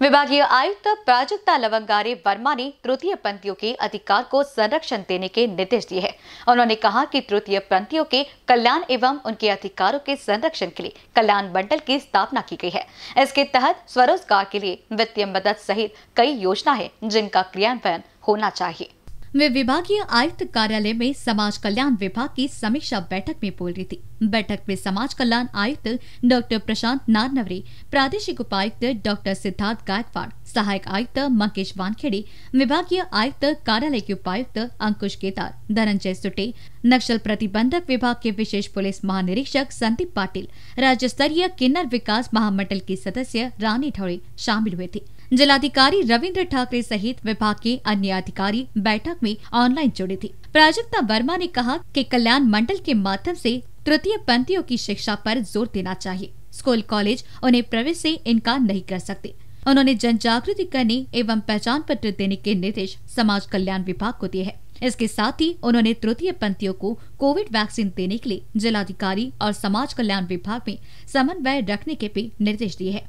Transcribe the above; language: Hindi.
विभागीय आयुक्त प्राजक्ता लवंगारे वर्मा ने तृतीय पंथियों के अधिकार को संरक्षण देने के निर्देश दिए हैं उन्होंने कहा कि तृतीय पंथियों के कल्याण एवं उनके अधिकारों के संरक्षण के लिए कल्याण मंडल की स्थापना की गई है इसके तहत स्वरोजगार के लिए वित्तीय मदद सहित कई योजना है जिनका क्रियान्वयन होना चाहिए वे विभागीय आयुक्त कार्यालय में समाज कल्याण विभाग की समीक्षा बैठक में बोल रही थी बैठक में समाज कल्याण आयुक्त डॉक्टर प्रशांत नारनवरे प्रादेशिक उपायुक्त डॉक्टर सिद्धार्थ गायकवाड़ सहायक आयुक्त मंकेश वानखेड़े विभागीय आयुक्त कार्यालय के उपायुक्त अंकुश केदार धनंजय सुटे नक्सल प्रतिबंधक विभाग के विशेष पुलिस महानिरीक्षक संदीप पाटिल राज्य स्तरीय किन्नर विकास महामंडल के सदस्य रानी ढोड़े शामिल हुए थे जिलाधिकारी रविंद्र ठाकरे सहित विभाग के अन्य अधिकारी बैठक में ऑनलाइन जुड़े थे प्राजक्ता वर्मा ने कहा कि कल्याण मंडल के माध्यम से तृतीय पंथियों की शिक्षा पर जोर देना चाहिए स्कूल कॉलेज उन्हें प्रवेश से इनकार नहीं कर सकते उन्होंने जन जागृति करने एवं पहचान पत्र देने के निर्देश समाज कल्याण विभाग को दिए हैं इसके साथ ही उन्होंने तृतीय पंथियों को कोविड वैक्सीन देने के लिए जिलाधिकारी और समाज कल्याण विभाग में समन्वय रखने के भी निर्देश दिए हैं